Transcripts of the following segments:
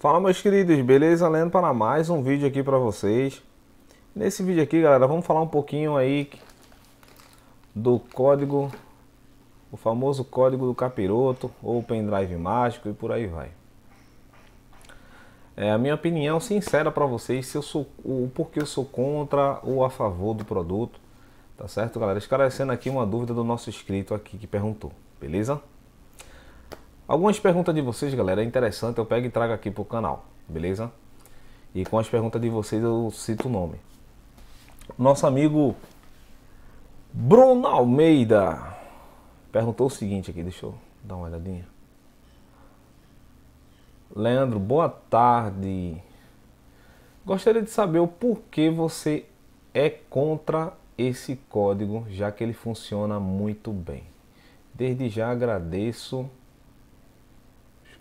Fala meus queridos, beleza? Lendo para mais um vídeo aqui para vocês. Nesse vídeo aqui, galera, vamos falar um pouquinho aí do código, o famoso código do capiroto ou pendrive mágico e por aí vai. É a minha opinião sincera para vocês, se eu sou o porquê eu sou contra ou a favor do produto, tá certo, galera? Esclarecendo aqui uma dúvida do nosso inscrito aqui que perguntou, beleza? Algumas perguntas de vocês, galera, é interessante, eu pego e trago aqui pro canal, beleza? E com as perguntas de vocês eu cito o nome. Nosso amigo Bruno Almeida perguntou o seguinte aqui, deixa eu dar uma olhadinha. Leandro, boa tarde. Gostaria de saber o porquê você é contra esse código, já que ele funciona muito bem. Desde já agradeço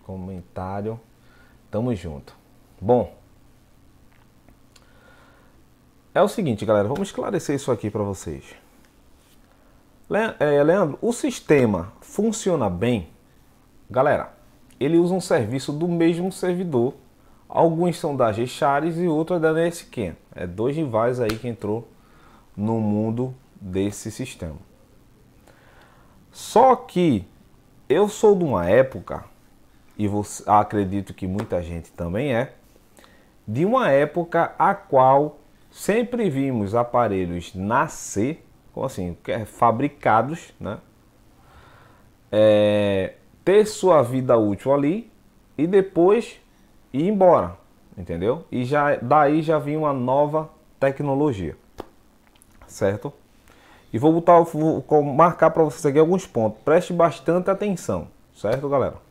comentário. Tamo junto. Bom, é o seguinte, galera, vamos esclarecer isso aqui para vocês. É, Leandro, o sistema funciona bem? Galera, ele usa um serviço do mesmo servidor. Alguns são da g shares e outros é da NSQ. É dois rivais aí que entrou no mundo desse sistema. Só que eu sou de uma época e você, acredito que muita gente também é, de uma época a qual sempre vimos aparelhos nascer, como assim, é fabricados, né? É, ter sua vida útil ali e depois ir embora, entendeu? E já daí já vinha uma nova tecnologia, certo? E vou botar, vou marcar para vocês aqui alguns pontos. Preste bastante atenção, certo, galera?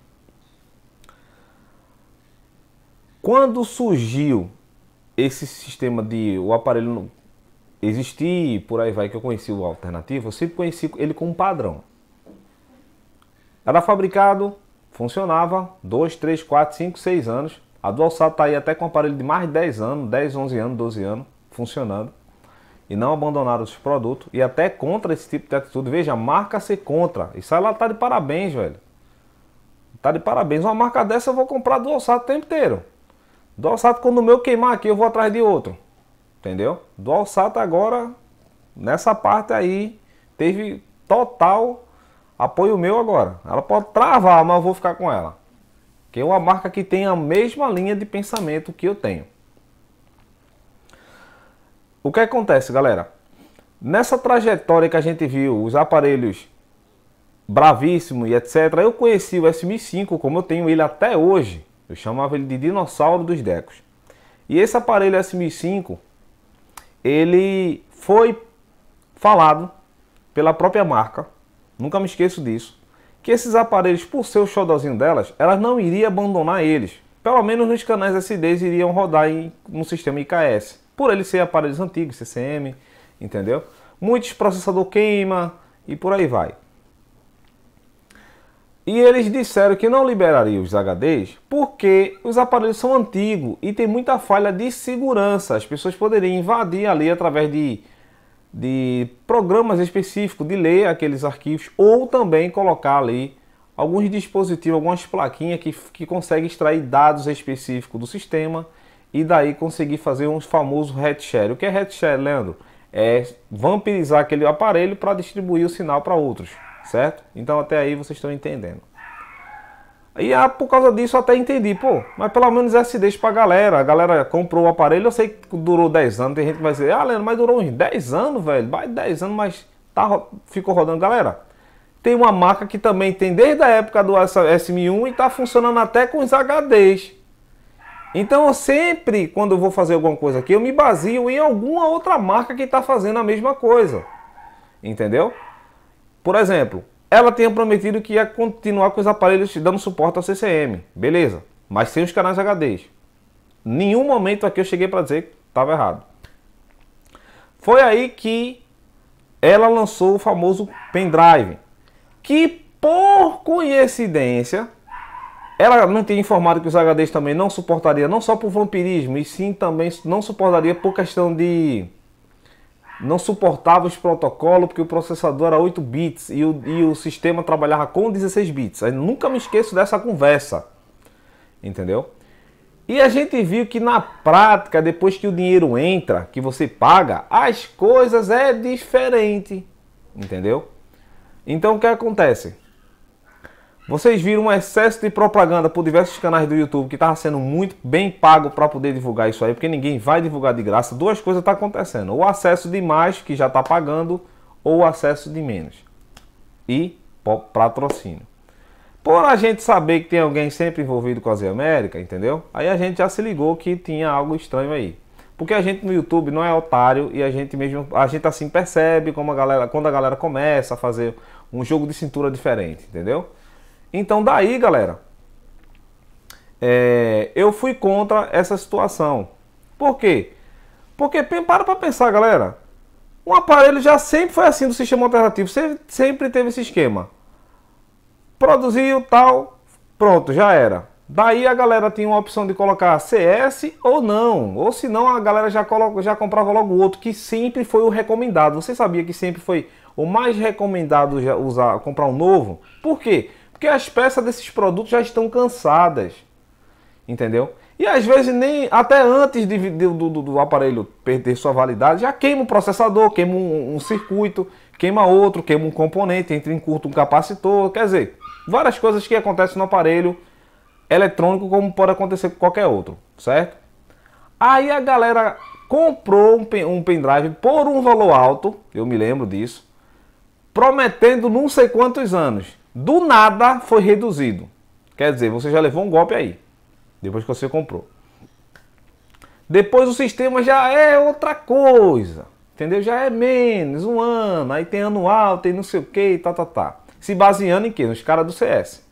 Quando surgiu esse sistema de o aparelho existir, por aí vai que eu conheci o alternativo, eu sempre conheci ele como padrão. Era fabricado, funcionava 2, 3, 4, 5, 6 anos. A DualSat está aí até com um aparelho de mais de 10 anos, 10, 11 anos, 12 anos, funcionando. E não abandonaram os produtos. E até contra esse tipo de atitude. Veja, marca ser contra. Isso aí lá tá de parabéns, velho. Tá de parabéns. Uma marca dessa eu vou comprar DualSat o tempo inteiro. Do alçato, quando o meu queimar aqui, eu vou atrás de outro. Entendeu? Do alçato agora, nessa parte aí, teve total apoio meu agora. Ela pode travar, mas eu vou ficar com ela. Que é uma marca que tem a mesma linha de pensamento que eu tenho. O que acontece, galera? Nessa trajetória que a gente viu, os aparelhos bravíssimo e etc. Eu conheci o SM5 como eu tenho ele até hoje. Eu chamava ele de dinossauro dos decos. E esse aparelho S1005, ele foi falado pela própria marca, nunca me esqueço disso, que esses aparelhos, por ser o showzinho delas, elas não iriam abandonar eles. Pelo menos nos canais SDs iriam rodar em, no sistema IKS, por ele ser aparelhos antigos, CCM, entendeu? Muitos processador queima e por aí vai. E eles disseram que não liberariam os HDs porque os aparelhos são antigos e tem muita falha de segurança. As pessoas poderiam invadir ali através de, de programas específicos de ler aqueles arquivos ou também colocar ali alguns dispositivos, algumas plaquinhas que, que conseguem extrair dados específicos do sistema e daí conseguir fazer um famoso headshare. share. O que é headshare, share, Leandro? É vampirizar aquele aparelho para distribuir o sinal para outros certo? Então até aí vocês estão entendendo. E ah, por causa disso eu até entendi, pô, mas pelo menos esse para pra galera. A galera comprou o aparelho, eu sei que durou 10 anos, tem gente que vai dizer, ah, Leandro, mas durou uns 10 anos, velho, mais 10 anos, mas tá, ficou rodando. Galera, tem uma marca que também tem desde a época do SM1 e tá funcionando até com os HDs. Então eu sempre, quando eu vou fazer alguma coisa aqui, eu me baseio em alguma outra marca que está fazendo a mesma coisa. Entendeu? Por exemplo, ela tinha prometido que ia continuar com os aparelhos dando suporte ao CCM, beleza, mas sem os canais HDs. Nenhum momento aqui eu cheguei para dizer que estava errado. Foi aí que ela lançou o famoso pendrive, que por coincidência ela não tinha informado que os HDs também não suportaria, não só por vampirismo, e sim também não suportaria por questão de não suportava os protocolos porque o processador era 8 bits e o, e o sistema trabalhava com 16 bits. Eu nunca me esqueço dessa conversa, entendeu? E a gente viu que na prática, depois que o dinheiro entra, que você paga, as coisas é diferente, entendeu? Então o que acontece? Vocês viram um excesso de propaganda por diversos canais do YouTube que estava sendo muito bem pago para poder divulgar isso aí, porque ninguém vai divulgar de graça. Duas coisas estão tá acontecendo: o acesso de mais, que já está pagando, ou o acesso de menos. E patrocínio. Por a gente saber que tem alguém sempre envolvido com a Zé América, entendeu? Aí a gente já se ligou que tinha algo estranho aí. Porque a gente no YouTube não é otário e a gente mesmo, a gente assim percebe como a galera, quando a galera começa a fazer um jogo de cintura diferente, entendeu? Então, daí, galera, é, eu fui contra essa situação. Por quê? Porque, para para pensar, galera, o aparelho já sempre foi assim do sistema alternativo, sempre, sempre teve esse esquema. Produziu, tal, pronto, já era. Daí a galera tinha uma opção de colocar CS ou não. Ou se não, a galera já, coloca, já comprava logo o outro, que sempre foi o recomendado. Você sabia que sempre foi o mais recomendado já usar, comprar um novo? Por quê? Porque as peças desses produtos já estão cansadas. Entendeu? E às vezes nem até antes de, do, do, do, aparelho perder sua validade, já queima o processador, queima um, um, circuito, queima outro, queima um componente, entra em curto um capacitor, quer dizer, várias coisas que acontecem no aparelho eletrônico como pode acontecer com qualquer outro, certo? Aí a galera comprou um, pen, um pendrive por um valor alto, eu me lembro disso, prometendo não sei quantos anos do nada foi reduzido. Quer dizer, você já levou um golpe aí, depois que você comprou. Depois o sistema já é outra coisa, entendeu? Já é menos, um ano, aí tem anual, tem não sei o que, tá, tá, tá. Se baseando em quê? Nos caras do CS.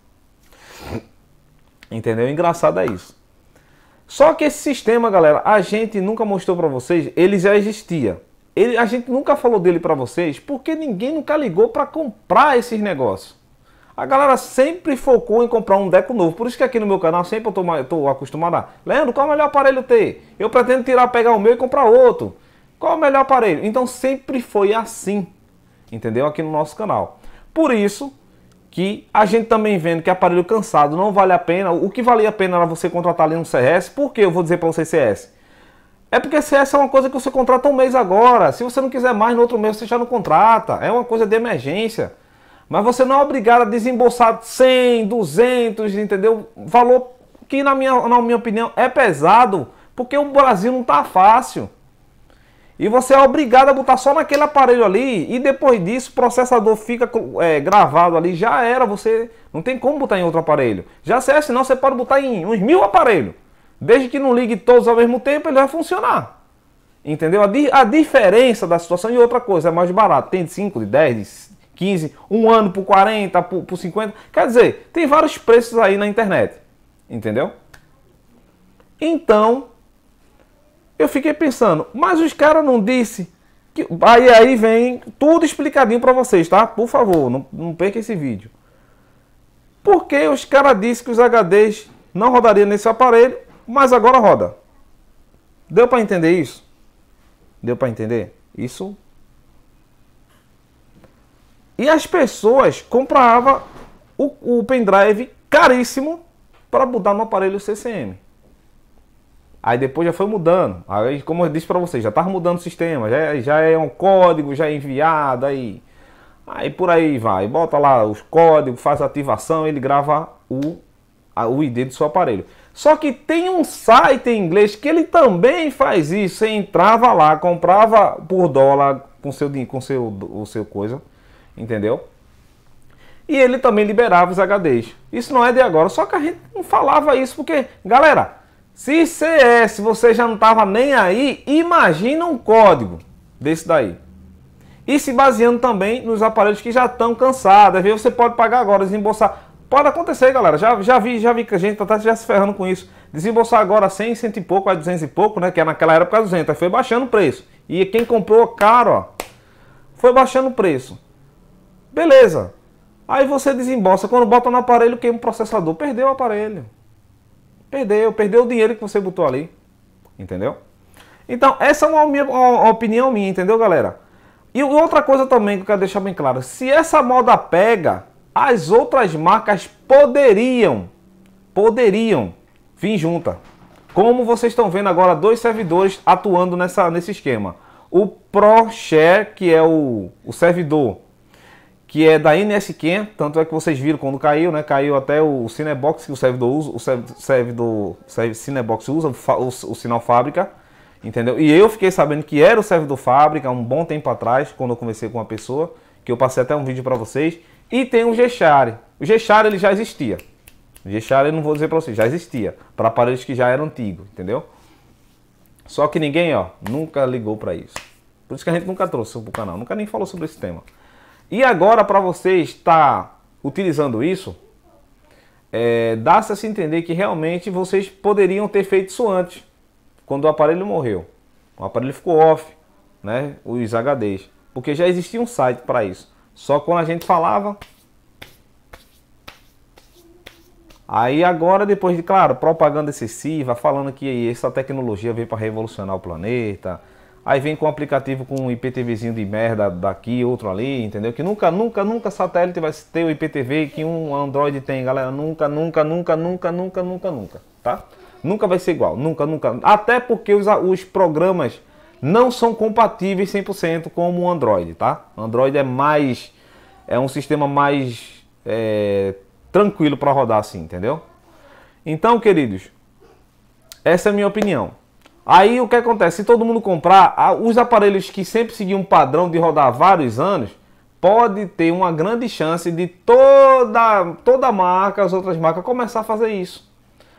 Entendeu? Engraçado é isso. Só que esse sistema, galera, a gente nunca mostrou para vocês, ele já existia. Ele, a gente nunca falou dele para vocês, porque ninguém nunca ligou para comprar esses negócios a galera sempre focou em comprar um deco novo. Por isso que aqui no meu canal sempre eu estou acostumado a... Leandro, qual é o melhor aparelho ter? Eu pretendo tirar, pegar o meu e comprar outro. Qual é o melhor aparelho? Então sempre foi assim, entendeu? Aqui no nosso canal. Por isso que a gente também vendo que aparelho cansado não vale a pena. O que valia a pena era você contratar ali um CS. Por que eu vou dizer para você CS? É porque CS é uma coisa que você contrata um mês agora. Se você não quiser mais, no outro mês você já não contrata. É uma coisa de emergência. Mas você não é obrigado a desembolsar 100, 200, entendeu? Valor que, na minha, na minha opinião, é pesado, porque o Brasil não está fácil. E você é obrigado a botar só naquele aparelho ali, e depois disso o processador fica é, gravado ali, já era, você não tem como botar em outro aparelho. Já se é, senão você pode botar em uns mil aparelhos. Desde que não ligue todos ao mesmo tempo, ele vai funcionar. Entendeu? A, di a diferença da situação e outra coisa, é mais barato. Tem de 5, de 10, de 15, um ano por 40, por, por 50. Quer dizer, tem vários preços aí na internet. Entendeu? Então, eu fiquei pensando, mas os caras não disse que aí aí vem tudo explicadinho para vocês, tá? Por favor, não, não perca esse vídeo. Por que os caras disse que os HDs não rodariam nesse aparelho, mas agora roda. Deu para entender isso? Deu para entender? Isso e as pessoas compravam o, o pendrive caríssimo para mudar no aparelho CCM. Aí depois já foi mudando. Aí, como eu disse para vocês, já estava mudando o sistema. Já, já é um código já é enviado. Aí, aí por aí vai. Bota lá os códigos, faz a ativação, ele grava o, a, o ID do seu aparelho. Só que tem um site em inglês que ele também faz isso. Você entrava lá, comprava por dólar com seu com seu o seu coisa entendeu? E ele também liberava os HDs. Isso não é de agora, só que a gente não falava isso porque, galera, se CS você já não estava nem aí, imagina um código desse daí. E se baseando também nos aparelhos que já estão cansados. Às vezes você pode pagar agora, desembolsar. Pode acontecer, galera. Já, já vi já vi que a gente tá já se ferrando com isso. Desembolsar agora 100, 100 e pouco, a 200 e pouco, né? Que é naquela época 200. Aí foi baixando o preço. E quem comprou caro, ó, foi baixando o preço. Beleza. Aí você desembolsa. Quando bota no aparelho, queima o processador. Perdeu o aparelho. Perdeu. Perdeu o dinheiro que você botou ali. Entendeu? Então, essa é uma, minha, uma opinião minha, entendeu, galera? E outra coisa também que eu quero deixar bem claro. Se essa moda pega, as outras marcas poderiam, poderiam vir junta. Como vocês estão vendo agora, dois servidores atuando nessa, nesse esquema. O ProShare, que é o, o servidor que é da NSQ, tanto é que vocês viram quando caiu, né? Caiu até o Cinebox que o servidor usa, o servidor, Cinebox usa o, o sinal fábrica, entendeu? E eu fiquei sabendo que era o servidor fábrica um bom tempo atrás, quando eu comecei com uma pessoa, que eu passei até um vídeo para vocês, e tem o Gechare. O Gechare ele já existia. O Gechare eu não vou dizer para vocês, já existia, para aparelhos que já eram antigos, entendeu? Só que ninguém, ó, nunca ligou para isso. Por isso que a gente nunca trouxe para o canal, nunca nem falou sobre esse tema. E agora, para você estar utilizando isso, é, dá-se a se entender que realmente vocês poderiam ter feito isso antes, quando o aparelho morreu. O aparelho ficou off, né? os HDs. Porque já existia um site para isso. Só quando a gente falava. Aí agora, depois de, claro, propaganda excessiva, falando que essa tecnologia veio para revolucionar o planeta, Aí vem com um aplicativo com um IPTVzinho de merda daqui, outro ali, entendeu? Que nunca, nunca, nunca satélite vai ter o IPTV que um Android tem, galera. Nunca, nunca, nunca, nunca, nunca, nunca, nunca, tá? Nunca vai ser igual, nunca, nunca. Até porque os, os programas não são compatíveis 100% com o Android, tá? Android é mais, é um sistema mais é, tranquilo para rodar assim, entendeu? Então, queridos, essa é a minha opinião. Aí o que acontece? Se todo mundo comprar, os aparelhos que sempre seguiam um padrão de rodar vários anos, pode ter uma grande chance de toda, toda marca, as outras marcas, começar a fazer isso.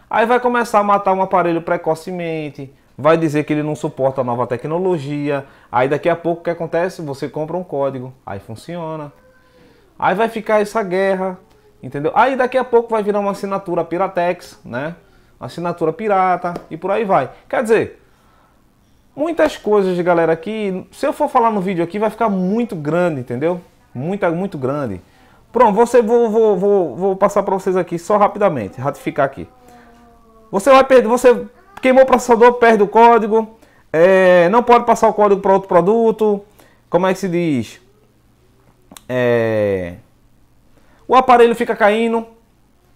Aí vai começar a matar um aparelho precocemente, vai dizer que ele não suporta a nova tecnologia. Aí daqui a pouco o que acontece? Você compra um código, aí funciona. Aí vai ficar essa guerra, entendeu? Aí daqui a pouco vai virar uma assinatura Piratex, né? assinatura pirata e por aí vai. Quer dizer, muitas coisas, galera, que se eu for falar no vídeo aqui vai ficar muito grande, entendeu? Muito, muito grande. Pronto, você, vou, vou, vou, vou passar para vocês aqui só rapidamente, ratificar aqui. Você vai perder, você queimou o processador, perde o código, é, não pode passar o código para outro produto, como é que se diz? É, o aparelho fica caindo,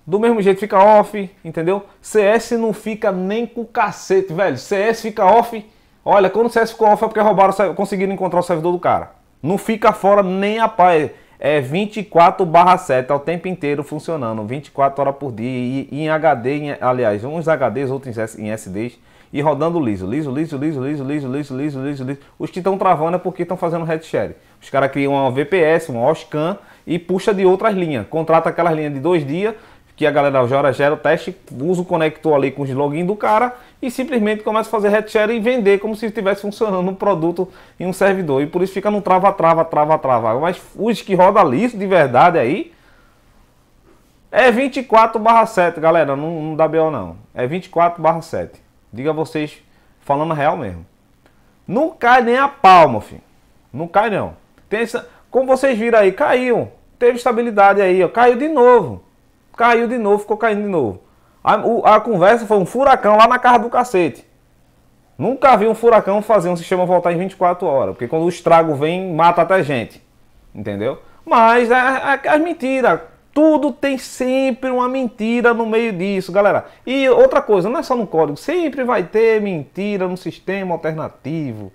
do mesmo jeito fica off, entendeu? CS não fica nem com cacete, velho. CS fica off. Olha, quando o CS ficou off é porque roubaram, conseguiram encontrar o servidor do cara. Não fica fora nem a pai. É 24 é barra 7 ao é tempo inteiro funcionando, 24 horas por dia e, em HD, em, aliás, uns HDs, outros em SDs e rodando liso, liso, liso, liso, liso, liso, liso, liso, liso, liso. Os que estão travando é porque estão fazendo red share. Os caras criam uma VPS, um OSCAN e puxa de outras linhas. Contrata aquelas linhas de dois dias, que a galera já gera o teste, usa o conector ali com o login do cara e simplesmente começa a fazer headshare e vender como se estivesse funcionando um produto em um servidor. E por isso fica no trava, trava, trava, trava. Mas os que roda liso de verdade aí é 24 7, galera. Não, não dá BO não. É 24 7. Diga a vocês falando real mesmo. Não cai nem a palma, filho. Não cai não. Tem essa... Como vocês viram aí, caiu. Teve estabilidade aí, ó. Caiu de novo caiu de novo, ficou caindo de novo. A, o, a conversa foi um furacão lá na casa do cacete. Nunca vi um furacão fazer um sistema voltar em 24 horas, porque quando o estrago vem, mata até gente. Entendeu? Mas é, é, as mentiras, tudo tem sempre uma mentira no meio disso, galera. E outra coisa, não é só no código, sempre vai ter mentira no sistema alternativo.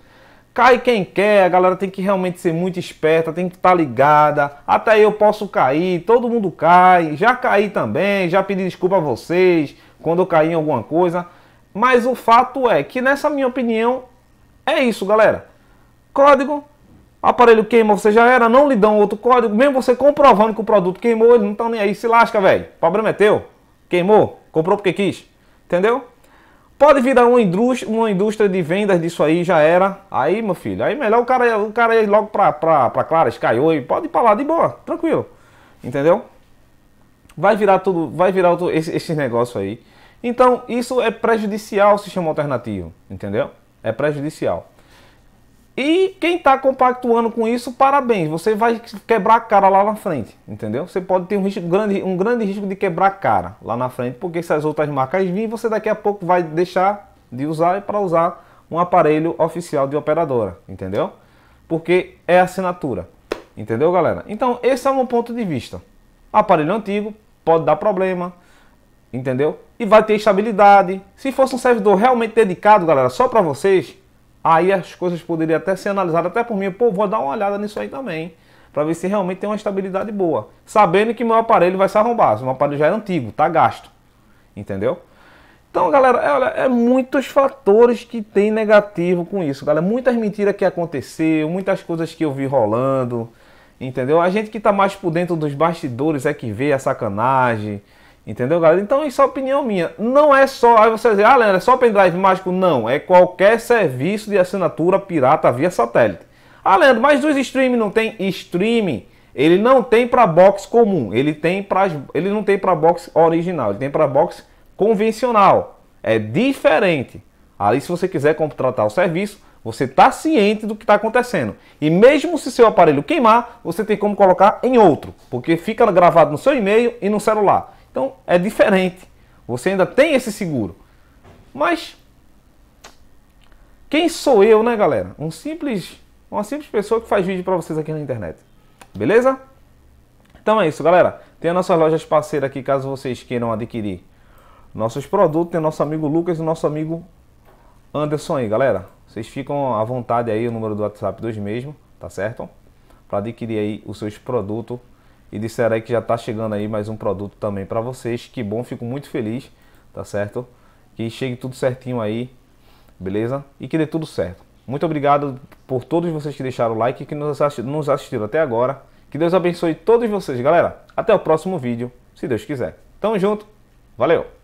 Cai quem quer, a galera tem que realmente ser muito esperta, tem que estar tá ligada. Até eu posso cair, todo mundo cai. Já caí também, já pedi desculpa a vocês quando eu caí em alguma coisa. Mas o fato é que, nessa minha opinião, é isso, galera. Código, aparelho queimou você já era, não lhe dão outro código. Mesmo você comprovando que o produto queimou, eles não estão nem aí. Se lasca, velho. O problema é teu. Queimou, comprou porque quis. Entendeu? Pode virar uma indústria, uma indústria de vendas disso aí, já era. Aí, meu filho, aí melhor o cara, o cara ir logo pra, pra, pra Clara, Skyoi, pode ir pra lá de boa, tranquilo. Entendeu? Vai virar tudo, vai virar outro, esse, esse negócio aí. Então, isso é prejudicial ao sistema alternativo, entendeu? É prejudicial. E quem está compactuando com isso, parabéns, você vai quebrar a cara lá na frente, entendeu? Você pode ter um, risco grande, um grande risco de quebrar a cara lá na frente, porque se as outras marcas virem, você daqui a pouco vai deixar de usar para usar um aparelho oficial de operadora, entendeu? Porque é assinatura, entendeu galera? Então esse é um ponto de vista. Aparelho antigo pode dar problema, entendeu? E vai ter estabilidade. Se fosse um servidor realmente dedicado, galera, só para vocês, aí as coisas poderiam até ser analisadas até por mim. Pô, vou dar uma olhada nisso aí também, para ver se realmente tem uma estabilidade boa. Sabendo que meu aparelho vai se arrombar, meu aparelho já é antigo, tá gasto, entendeu? Então, galera, é, olha, é muitos fatores que tem negativo com isso, galera. Muitas mentiras que aconteceu, muitas coisas que eu vi rolando, entendeu? A gente que tá mais por dentro dos bastidores é que vê a sacanagem, Entendeu, galera? Então isso é opinião minha. Não é só. Aí você dizer, ah, Leandro, é só pendrive mágico. Não. É qualquer serviço de assinatura pirata via satélite. Ah, Leandro, mas os streaming não tem streaming. Ele não tem para box comum. Ele tem para ele não tem para box original. Ele tem para box convencional. É diferente. Aí, se você quiser contratar o serviço, você está ciente do que está acontecendo. E mesmo se seu aparelho queimar, você tem como colocar em outro, porque fica gravado no seu e-mail e no celular. Então é diferente. Você ainda tem esse seguro. Mas quem sou eu, né, galera? Um simples, uma simples pessoa que faz vídeo para vocês aqui na internet. Beleza? Então é isso, galera. Tem as nossas lojas parceiras aqui, caso vocês queiram adquirir nossos produtos. Tem nosso amigo Lucas e nosso amigo Anderson aí, galera. Vocês ficam à vontade aí, o número do WhatsApp dos mesmo, tá certo? Para adquirir aí os seus produtos e disseram aí que já está chegando aí mais um produto também para vocês. Que bom, fico muito feliz, tá certo? Que chegue tudo certinho aí, beleza? E que dê tudo certo. Muito obrigado por todos vocês que deixaram o like e que nos assistiram até agora. Que Deus abençoe todos vocês, galera. Até o próximo vídeo, se Deus quiser. Tamo junto, valeu!